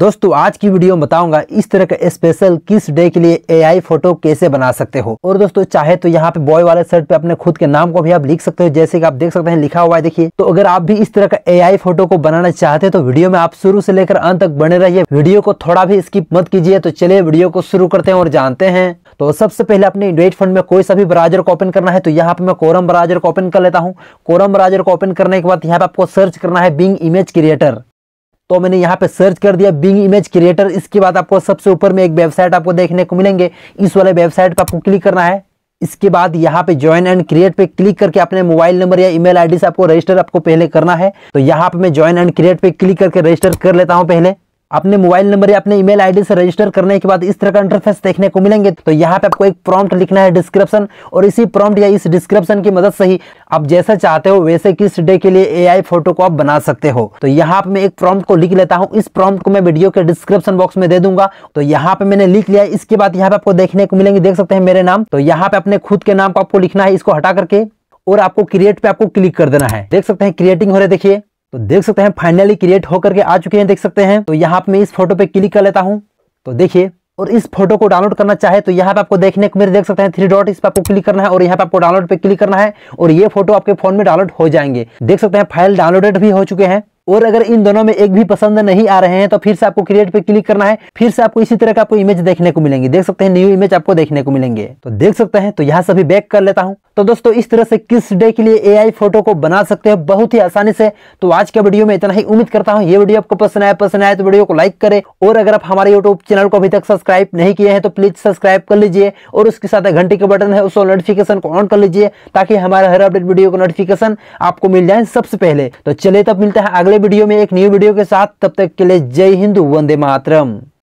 दोस्तों आज की वीडियो में बताऊंगा इस तरह का स्पेशल किस डे के लिए एआई फोटो कैसे बना सकते हो और दोस्तों चाहे तो यहाँ पे बॉय वाले शर्ट पे अपने खुद के नाम को भी आप लिख सकते हो जैसे कि आप देख सकते हैं लिखा हुआ है देखिए तो अगर आप भी इस तरह का एआई फोटो को बनाना चाहते हैं तो वीडियो में आप शुरू से लेकर अंत तक बने रहिए वीडियो को थोड़ा भी स्किप मत कीजिए तो चलिए वीडियो को शुरू करते हैं और जानते हैं तो सबसे पहले अपने एंड्रॉइड फंड में कोई सा भी ब्राउजर को ओपन करना है तो यहाँ पे मैं कोरम ब्राउजर को ओपन कर लेता हूँ कोरम ब्राउजर को ओपन करने के बाद यहाँ पे आपको सर्च करना है बिंग इमेज क्रिएटर तो मैंने यहाँ पे सर्च कर दिया बिंग इमेज क्रिएटर इसके बाद आपको सबसे ऊपर में एक वेबसाइट आपको देखने को मिलेंगे इस वाले वेबसाइट पर आपको क्लिक करना है इसके बाद यहाँ पे ज्वाइन एंड क्रिएट पे क्लिक करके अपने मोबाइल नंबर या ईमेल आईडी से आपको रजिस्टर आपको पहले करना है तो यहाँ पे मैं ज्वाइन एंड क्रिएट पे क्लिक करके रजिस्टर कर लेता हूँ पहले अपने मोबाइल नंबर या अपने ईमेल आईडी से रजिस्टर करने के बाद इस तरह का इंटरफेस देखने को मिलेंगे तो यहाँ पे आपको एक प्रॉम्प्ट लिखना है डिस्क्रिप्शन और इसी प्रॉम्प्ट या इस डिस्क्रिप्शन की मदद से ही आप जैसा चाहते हो वैसे किस डे के लिए एआई फोटो को आप बना सकते हो तो यहाँ पे मैं एक प्रॉम्प्ट को लिख लेता हूँ इस प्रॉम्प्ट को मैं वीडियो के डिस्क्रिप्शन बॉक्स में दे दूंगा तो यहाँ पे मैंने लिख लिया इसके बाद यहाँ पे आपको देखने को मिलेंगे देख सकते हैं मेरे नाम तो यहाँ पे अपने खुद के नाम को आपको लिखना है इसको हटा करके और आपको क्रिएट पे आपको क्लिक कर देना है देख सकते हैं क्रिएटिंग हो रहे देखिए तो देख सकते हैं फाइनली क्रिएट होकर के आ चुके हैं देख सकते हैं तो यहाँ मैं इस फोटो पे क्लिक कर लेता हूँ तो देखिए और इस फोटो को डाउनलोड करना चाहे तो यहाँ पे आपको देखने को मेरे देख सकते हैं थ्री डॉट इस पर आपको क्लिक करना है और यहाँ पे आपको डाउनलोड पे क्लिक करना है और ये फोटो आपके फोन में डाउनलोड हो जाएंगे देख सकते हैं फाइल डाउनलोडेड भी हो चुके हैं और अगर इन दोनों में एक भी पसंद नहीं आ रहे हैं तो फिर से आपको क्रिएट पे क्लिक करना है फिर से आपको इसी तरह का आपको इमेज देखने को मिलेंगे देख सकते हैं न्यू इमेज आपको देखने को मिलेंगे तो देख सकते हैं तो यहाँ भी बैक कर लेता हूँ तो दोस्तों इस तरह से किस डे के लिए एआई फोटो को बना सकते हैं बहुत ही आसानी से तो आज के वीडियो में इतना ही उम्मीद करता हूँ ये वीडियो आपको पसंद आया पसंद आया तो वीडियो को लाइक करे और अगर आप हमारे यूट्यूब चैनल को अभी तक सब्सक्राइब नहीं किए हैं तो प्लीज सब्सक्राइब कर लीजिए और उसके साथ घंटे का बटन है उसको नोटिफिकेशन को ऑन कर लीजिए ताकि हमारे हर अपडेट वीडियो को नोटिफिकेशन आपको मिल जाए सबसे पहले तो चले तब मिलता है अगले अगले वीडियो में एक न्यू वीडियो के साथ तब तक के लिए जय हिंद वंदे मातरम